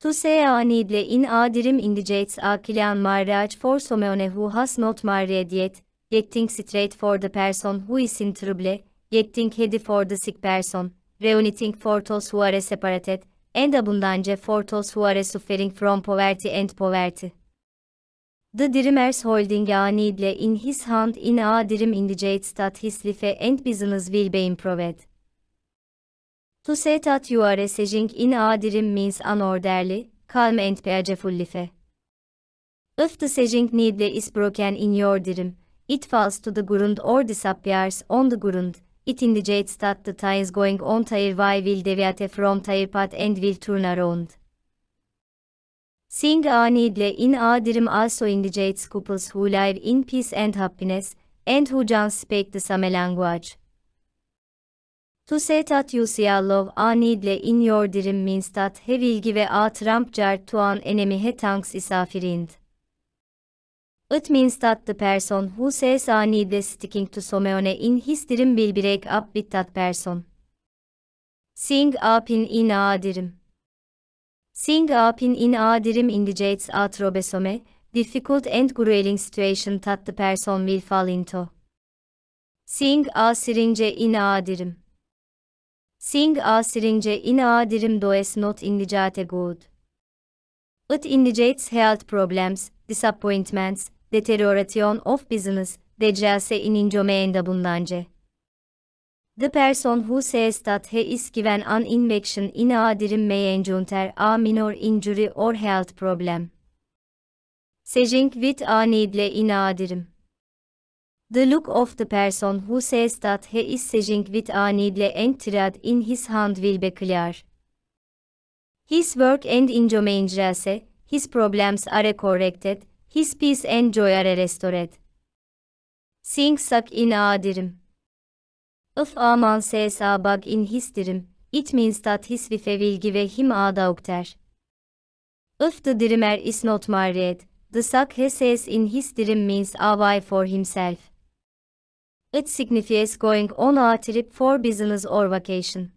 Tu seanidle in adirim indicates akilan marriage for someone who has not married yet, getting straight for the person who is in trouble, getting ready for the sick person, reuniting for those who are separated, and abundance for those who are suffering from poverty and poverty. The Dreamers holding a needle in his hand in a dream indicates that his life and business will be improved. To Tu you are sejing in adirim mins calm and peaceful life. If the sejing needle is broken in your dirim, it falls to the ground or disappears on the ground, it indicates that the is going on tire y will deviate from tire path and will turn around. Seeing a needle in a dirim also indicates couples who live in peace and happiness, and who just speak the same language. To say that you see love a needle in your dream means that he will give a trump jar to an enemy he thanks is a friend. It means that the person who says a needle sticking to someone in his dream will break up with that person. Sing a pin in a dream. Sing a pin in a dream indicates a troublesome, difficult and grueling situation that the person will fall into. Sing a syringe in a dream. Sing a syringe in a dream does not indicate good. It indicates health problems, disappointments, deterioration of business, decelse in enjoyment abundance. The person who says that he is given an infection in a dream may encounter a minor injury or health problem. Sejing with a needle in a dream. The look of the person who says that he is searching with a needle and thread in his hand will be clear. His work and enjoyment injumendrase, his problems are corrected, his peace and joy are restored. Sing suck in a dirim. If a man says a bug in his dirim, it means that his wife will give him a doctor. If the dreamer is not married, the suck he says in his dream means a wife for himself. It signifies going on a trip for business or vacation.